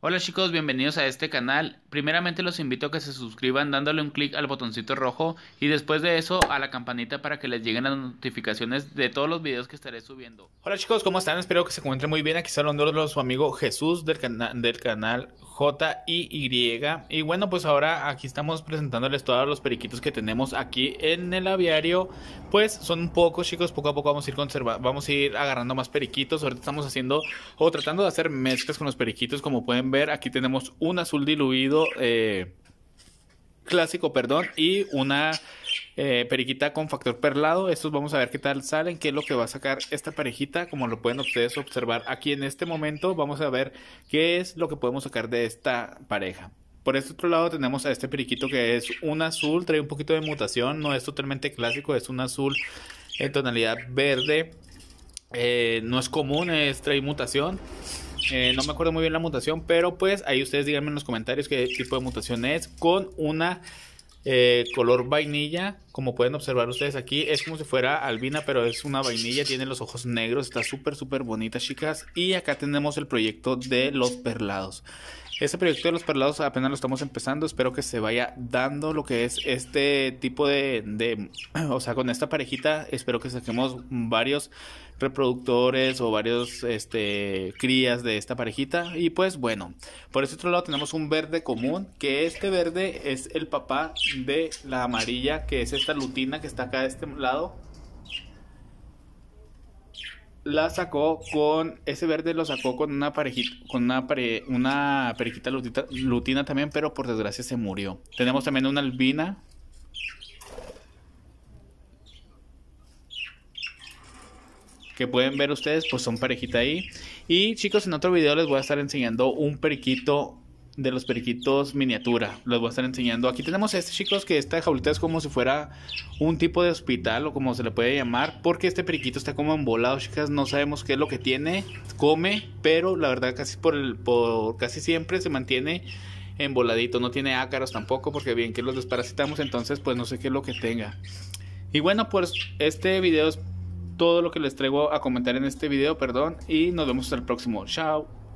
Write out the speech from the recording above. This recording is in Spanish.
Hola chicos, bienvenidos a este canal. Primeramente los invito a que se suscriban dándole un clic al botoncito rojo y después de eso a la campanita para que les lleguen las notificaciones de todos los videos que estaré subiendo. Hola chicos, ¿cómo están? Espero que se encuentren muy bien. Aquí está de su amigo Jesús del, canal... del canal j y y Y bueno, pues ahora aquí estamos presentándoles todos los periquitos que tenemos aquí en el aviario. Pues son pocos, chicos. Poco a poco vamos a ir conservando, vamos a ir agarrando más periquitos. Ahorita estamos haciendo o tratando de hacer mezclas con los periquitos. Como pueden ver, aquí tenemos un azul diluido. Eh, clásico, perdón, y una eh, periquita con factor perlado. Estos vamos a ver qué tal salen, qué es lo que va a sacar esta parejita, como lo pueden ustedes observar aquí en este momento. Vamos a ver qué es lo que podemos sacar de esta pareja. Por este otro lado tenemos a este periquito que es un azul, trae un poquito de mutación, no es totalmente clásico, es un azul en tonalidad verde. Eh, no es común, es trae mutación. Eh, no me acuerdo muy bien la mutación, pero pues ahí ustedes díganme en los comentarios qué tipo de mutación es. Con una eh, color vainilla, como pueden observar ustedes aquí, es como si fuera albina, pero es una vainilla, tiene los ojos negros, está súper, súper bonita, chicas. Y acá tenemos el proyecto de los perlados. Este proyecto de los perlados apenas lo estamos empezando. Espero que se vaya dando lo que es este tipo de, o sea, con esta parejita, espero que saquemos varios reproductores o varios este, crías de esta parejita. Y pues bueno, por este otro lado tenemos un verde común, que este verde es el papá de la amarilla, que es esta lutina que está acá de este lado la sacó con ese verde lo sacó con una parejita con una una periquita lutina también pero por desgracia se murió tenemos también una albina que pueden ver ustedes pues son parejita ahí y chicos en otro video les voy a estar enseñando un periquito de los periquitos miniatura. Los voy a estar enseñando. Aquí tenemos este, chicos, que esta jaulita es como si fuera un tipo de hospital o como se le puede llamar, porque este periquito está como embolado, chicas. No sabemos qué es lo que tiene, come, pero la verdad casi por el, casi siempre se mantiene emboladito. No tiene ácaros tampoco, porque bien que los desparasitamos, entonces pues no sé qué es lo que tenga. Y bueno, pues este video es todo lo que les traigo a comentar en este video, perdón, y nos vemos hasta el próximo. Chao.